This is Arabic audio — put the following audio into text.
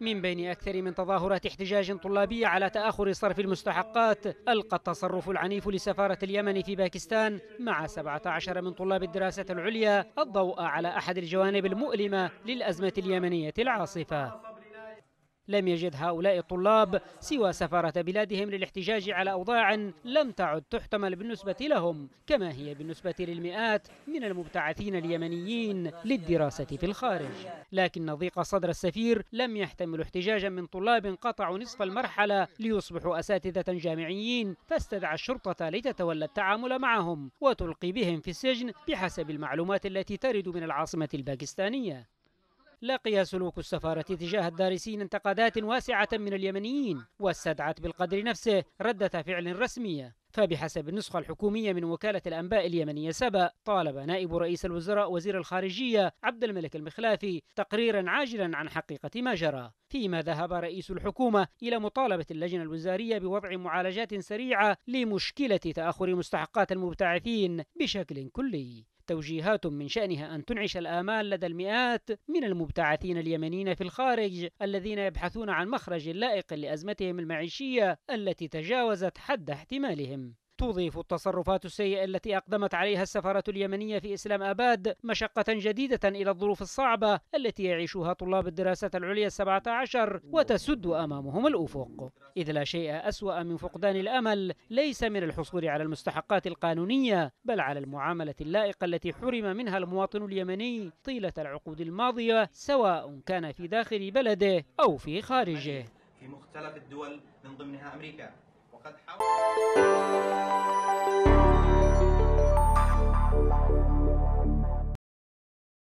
من بين أكثر من تظاهرات احتجاج طلابية على تأخر صرف المستحقات ألقى التصرف العنيف لسفارة اليمن في باكستان مع 17 من طلاب الدراسة العليا الضوء على أحد الجوانب المؤلمة للأزمة اليمنية العاصفة لم يجد هؤلاء الطلاب سوى سفارة بلادهم للاحتجاج على أوضاع لم تعد تحتمل بالنسبة لهم كما هي بالنسبة للمئات من المبتعثين اليمنيين للدراسة في الخارج لكن ضيق صدر السفير لم يحتمل احتجاجا من طلاب قطعوا نصف المرحلة ليصبحوا أساتذة جامعيين فاستدعى الشرطة لتتولى التعامل معهم وتلقي بهم في السجن بحسب المعلومات التي ترد من العاصمة الباكستانية لقي سلوك السفارة تجاه الدارسين انتقادات واسعة من اليمنيين واستدعت بالقدر نفسه ردة فعل رسمية فبحسب النسخة الحكومية من وكالة الأنباء اليمنية سبأ طالب نائب رئيس الوزراء وزير الخارجية عبد الملك المخلافي تقريرا عاجلا عن حقيقة ما جرى فيما ذهب رئيس الحكومة إلى مطالبة اللجنة الوزارية بوضع معالجات سريعة لمشكلة تأخر مستحقات المبتعثين بشكل كلي توجيهات من شأنها أن تنعش الآمال لدى المئات من المبتعثين اليمنيين في الخارج الذين يبحثون عن مخرج لائق لأزمتهم المعيشية التي تجاوزت حد احتمالهم تضيف التصرفات السيئة التي أقدمت عليها السفارة اليمنية في إسلام آباد مشقة جديدة إلى الظروف الصعبة التي يعيشها طلاب الدراسة العليا السبعة عشر وتسد أمامهم الأفق إذ لا شيء أسوأ من فقدان الأمل ليس من الحصول على المستحقات القانونية بل على المعاملة اللائقة التي حرم منها المواطن اليمني طيلة العقود الماضية سواء كان في داخل بلده أو في خارجه في مختلف الدول من ضمنها أمريكا وقد حاول